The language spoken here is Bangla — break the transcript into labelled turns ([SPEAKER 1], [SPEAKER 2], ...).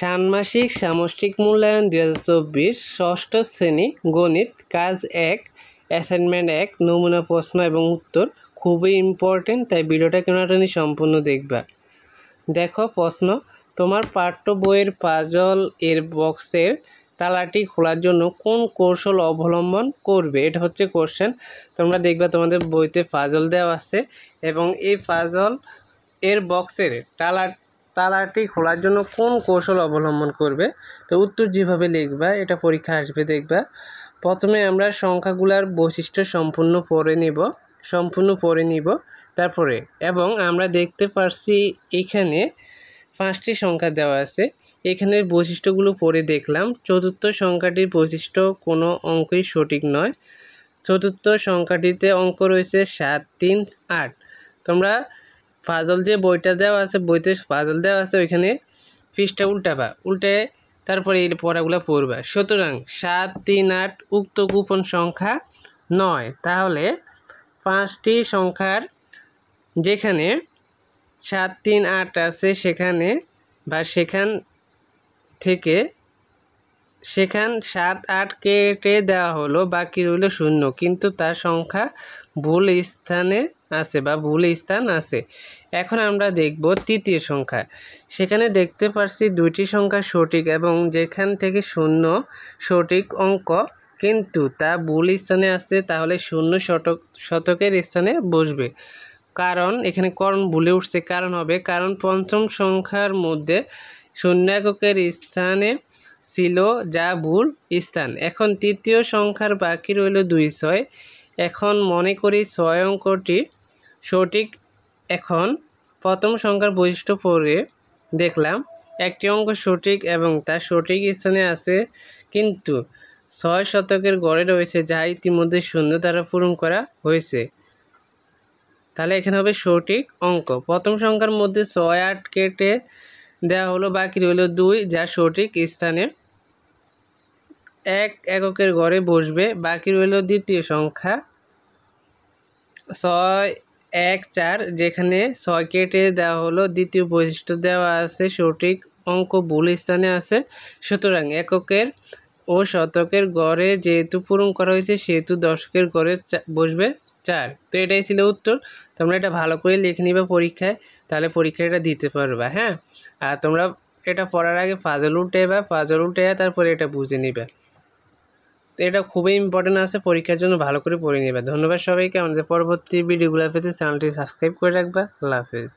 [SPEAKER 1] ষান্মাসিক সামষ্টিক মূল্যায়ন দুই হাজার চব্বিশ ষষ্ঠ শ্রেণী গণিত কাজ এক অ্যাসাইনমেন্ট এক নমুনা প্রশ্ন এবং উত্তর খুবই ইম্পর্টেন্ট তাই ভিডিওটা কেনাটানি সম্পূর্ণ দেখবা দেখো প্রশ্ন তোমার পাঠ্য বইয়ের পাজল এর বক্সের তালাটি খোলার জন্য কোন কৌশল অবলম্বন করবে এটা হচ্ছে কোশ্চেন তোমরা দেখবা তোমাদের বইতে পাজল দেওয়া আছে এবং এই পাজল এর বক্সের তালা তালাটি খোলার জন্য কোন কৌশল অবলম্বন করবে তো উত্তর যেভাবে লিখবা এটা পরীক্ষা আসবে দেখবা প্রথমে আমরা সংখ্যাগুলার বৈশিষ্ট্য সম্পূর্ণ পড়ে নিব সম্পূর্ণ পড়ে নিব তারপরে এবং আমরা দেখতে পারছি এখানে পাঁচটি সংখ্যা দেওয়া আছে এখানে বৈশিষ্ট্যগুলো পড়ে দেখলাম চতুর্থ সংখ্যাটির বৈশিষ্ট্য কোনো অঙ্কই সঠিক নয় চতুর্থ সংখ্যাটিতে অঙ্ক রয়েছে সাত তিন আট তোমরা পাজল যে বইটা দেওয়া আছে বইতে পাজল দেওয়া আছে ওইখানে পৃষ্ঠা উল্টাবা উল্টে তারপরে এই পড়াগুলো পড়বা সুতরাং সাত তিন আট উক্ত গোপন সংখ্যা নয় তাহলে পাঁচটি সংখ্যার যেখানে সাত তিন আট আছে সেখানে বা সেখান থেকে সেখান সাত আট কেটে দেওয়া হলো বাকি রইল শূন্য কিন্তু তার সংখ্যা ভুল স্থানে আছে বা ভুল স্থান আছে এখন আমরা দেখব তৃতীয় সংখ্যা সেখানে দেখতে পারছি দুইটি সংখ্যা সঠিক এবং যেখান থেকে শূন্য সঠিক অঙ্ক কিন্তু তা ভুল স্থানে আসছে তাহলে শূন্য শতক শতকের স্থানে বসবে কারণ এখানে করণ ভুলে উঠছে কারণ হবে কারণ পঞ্চম সংখ্যার মধ্যে শূন্য এককের স্থানে ছিল যা ভুল স্থান এখন তৃতীয় সংখ্যার বাকি রইল দুই ছয় এখন মনে করি ছয় অঙ্কটি সঠিক এখন প্রথম সংখ্যার বৈশিষ্ট্য পড়ে দেখলাম একটি অঙ্ক সঠিক এবং তার সঠিক স্থানে আছে কিন্তু ছয় শতকের গড়ে রয়েছে যা ইতিমধ্যে শূন্য দ্বারা পূরণ করা হয়েছে তাহলে এখানে হবে সঠিক অঙ্ক প্রথম সংখ্যার মধ্যে ছয় আট কেটে দেওয়া হলো বাকি রইল দুই যা সঠিক স্থানে এক এককের ঘরে বসবে বাকি রইল দ্বিতীয় সংখ্যা ছয় এক চার যেখানে ছয় কেটে দেওয়া হলো দ্বিতীয় বৈশিষ্ট্য দেওয়া আছে সঠিক অঙ্ক ভুল স্থানে আছে সুতরাং এককের ও শতকের গড়ে যেহেতু পূরণ করা হয়েছে সেহেতু দশকের গড়ে বসবে চার তো এটাই ছিল উত্তর তোমরা এটা ভালো করে লিখে নিবে পরীক্ষায় তাহলে পরীক্ষা এটা দিতে পারবা হ্যাঁ আর তোমরা এটা পড়ার আগে ফাজল উঠে বা ফাজল উঠে তারপরে এটা বুঝে নিবে তো এটা খুবই ইম্পর্টেন্ট আছে পরীক্ষার জন্য ভালো করে পড়ে নেবে ধন্যবাদ সবাইকে আমাদের পরবর্তী ভিডিওগুলো পেতে চ্যানেলটি সাবস্ক্রাইব করে রাখবা আল্লাহ হাফেজ